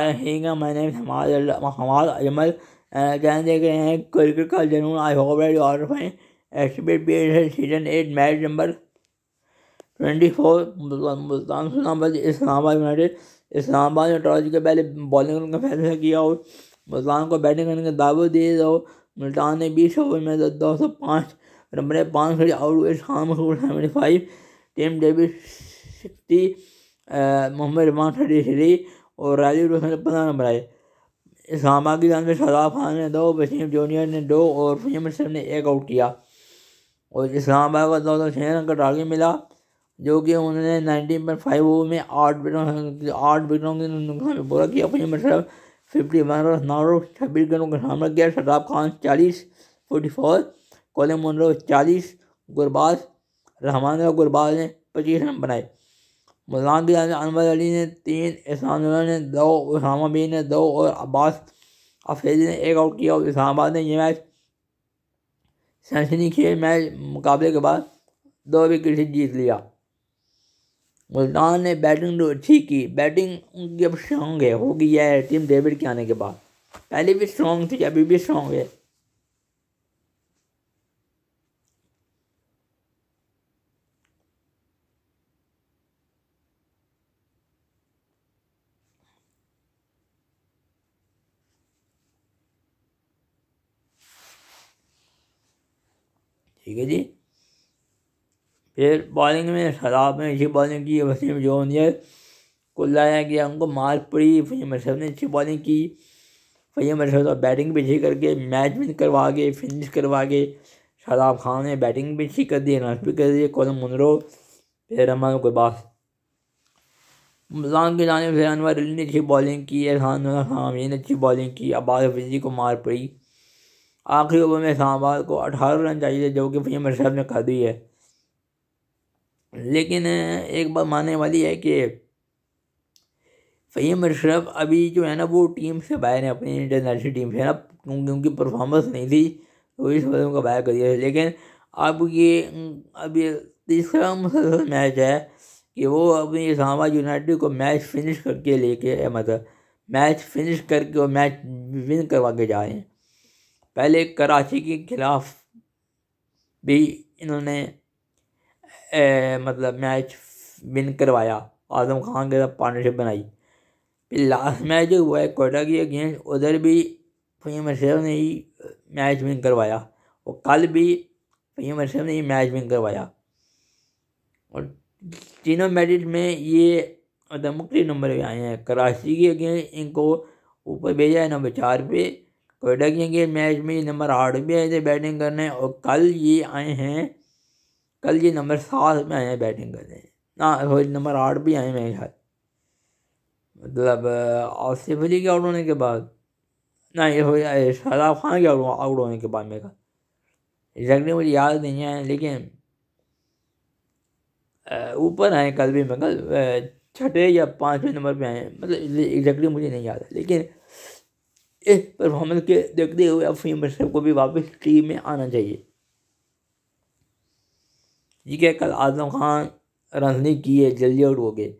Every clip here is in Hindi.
ठीक मैंने हमारे हमार अजमल जैन देख रहे हैं क्रिकेट का जनून I hope that you are fine B L season eight match number twenty four Multan Islamabad Islamabad United Islamabad ने टॉस के पहले बॉलिंग करने का फैसला किया और मुल्तान को बैटिंग करने का दावे दिए और मुल्तान ने बीस ओवर में दो सौ पाँच रन पाँच सौ आउट हुए शाम seventy five Tim David sixty Mohammad Rehman thirty three और राजीव रोशन ने तो पंद्रह नंबर आए इस्लामा की जान में शराब खान ने दो वसीम जूनियर ने दो और फीम सिम ने एक आउट किया और इस्लामाबाद का दो सौ छः रन का टारगेट मिला जो कि उन्होंने नाइनटीन पॉइंट फाइव ओवर में आठ विकेटों आठ विकटों के नुकसान में पूरा किया फीम सिम फिफ्टी वन और नौ छब्बीस गनों का सामना किया शराब खान चालीस फोर्टी फोर कोलम चालीस गुरबाज रहमान गुरबाज ने पच्चीस रन बनाए गुलाम की अनवर अली ने तीन इस्लामुल्ला ने दो उसामा बी ने दो और अब्बास अफेदी ने एक आउट किया और इस्लामाबाद ने यह मैच सेंचुरी खेल मैच मुकाबले के बाद दो विकेट से जीत लिया मुल्तान ने बैटिंग ठीक अच्छी की बैटिंग उनकी अब स्ट्रॉन्ग है होगी यह टीम डेविड के आने के बाद पहले भी स्ट्रॉन्ग थी अभी भी स्ट्रॉन्ग है ठीक है जी फिर बॉलिंग में शराब में अच्छी बॉलिंग की वसीम जोनियर को लाया गया उनको मार पड़ी फैम अशरफ ने अच्छी बॉलिंग की फैम अशरफ तो बैटिंग भी अच्छी करके मैच विन करवा के फिनिश करवा के शराब खान ने बैटिंग भी अच्छी कर दी रन भी कर दिए कौन मुनरो फिर रमान बात मुल्तान की जानब से अनवर अली ने अच्छी बॉलिंग की एहसान खान ने अच्छी बॉलिंग की अब्बास फिजी को मार पड़ी आखिरी ओवर में इस्लामाबाद को अठारह रन चाहिए जो कि भैया मरशद ने कर दी है लेकिन एक बात मानने वाली है कि फीम अशरफ अभी जो है ना वो टीम से बाहर है अपनी इंटरनेशनल टीम से है ना क्योंकि उनकी परफॉर्मेंस नहीं थी तो इस वजह उनका बाहर कर दिया लेकिन अब ये अभी तीसरा मुसलसल मैच है कि वो अपनी इस्लामाबाद यूनाइटेड को मैच फिनिश करके लेके मतलब मैच फिनिश करके और मैच विन करवा के जा रहे हैं पहले कराची के ख़िलाफ़ भी इन्होंने ए, मतलब मैच विन करवाया आज़म खान के साथ पार्टनरशिप बनाई फिर लास्ट मैच जो हुआ है कोयटा के अगेंस्ट उधर भी फ़हीम अशरफ ने ही मैच विन करवाया और कल भी फ़हीम अशरफ ने ही मैच विन करवाया और तीनों मैच में ये मतलब मुख्तलि नंबर पे आए हैं कराची के अगेंस्ट इनको ऊपर भेजा है नंबर चार पे किंग के मैच में ये नंबर आठ में आए थे बैटिंग करने और कल ये आए हैं कल ये नंबर सात में आए हैं बैटिंग करने ना नंबर आठ भी आए मेरे ख्याल मतलब आसिफ अली के आउट होने के बाद ना ये हो शादाब खान के आउट होने के बाद मेरे ख्याल एग्जैक्टली मुझे याद नहीं है लेकिन ऊपर आए कल भी मैं कल छठे या पाँचवें नंबर पे आए मतलब एग्जैक्टली मुझे नहीं याद है लेकिन इस परफॉर्मेंस के देखते हुए अब फिल्म को भी वापस टीम में आना चाहिए ठीक है कल आजम खान रन नहीं किए जल्दी आउट हो गए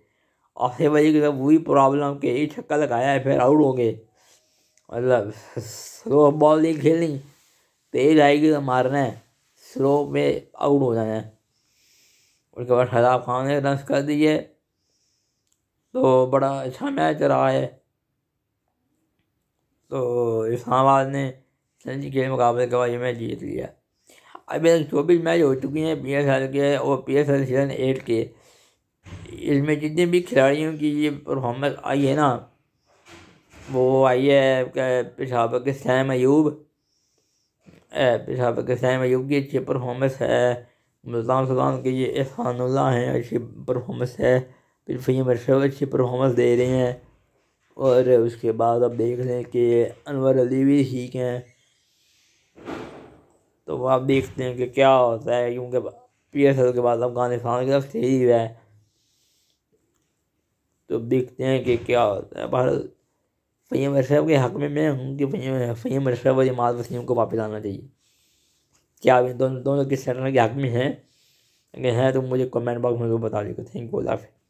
आसिफ अली के साथ वही प्रॉब्लम के एक छक्का लगाया है फिर आउट हो गए मतलब स्लो बॉल नहीं खेलनी तेज आएगी तो मारना है स्लो में आउट हो जाना है उसके बाद शराब खान ने रन कर दिए तो बड़ा अच्छा मैच रहा है तो इस्लामाबाद ने सिंध के मुकाबले गवाही में जीत लिया अब चौबीस मैच हो चुकी हैं पी एस एल के और P S L season eight के इसमें जितने भी खिलाड़ियों की ये परफॉर्मेंस आई है ना वो आई है पेशावर के सैम अयूब पेशावर के सैम अयूब की अच्छी परफॉर्मेंस है मुल्तान सुल्तान के ये एहसानुल्ला हैं अच्छी परफॉर्मेंस है फिर फीम अर्शद अच्छी परफॉर्मेंस दे रहे हैं और उसके बाद आप देख लें कि अनवर अली भी ठीक हैं तो आप देखते हैं कि क्या होता है क्योंकि पी एस एल के बाद अफगानिस्तान की तरफ सही हुआ है तो देखते हैं कि क्या होता है भारत फ़ैम अरशब के हक़ में मैं हूँ कि फ़ैम फ़ैम अरशब और जमात वसीम को वापस आना चाहिए क्या दोनों दोनों किस सेटर के हक़ में हैं अगर हैं तो मुझे कमेंट बॉक्स में बता दीजिएगा थैंक यू अल्लाह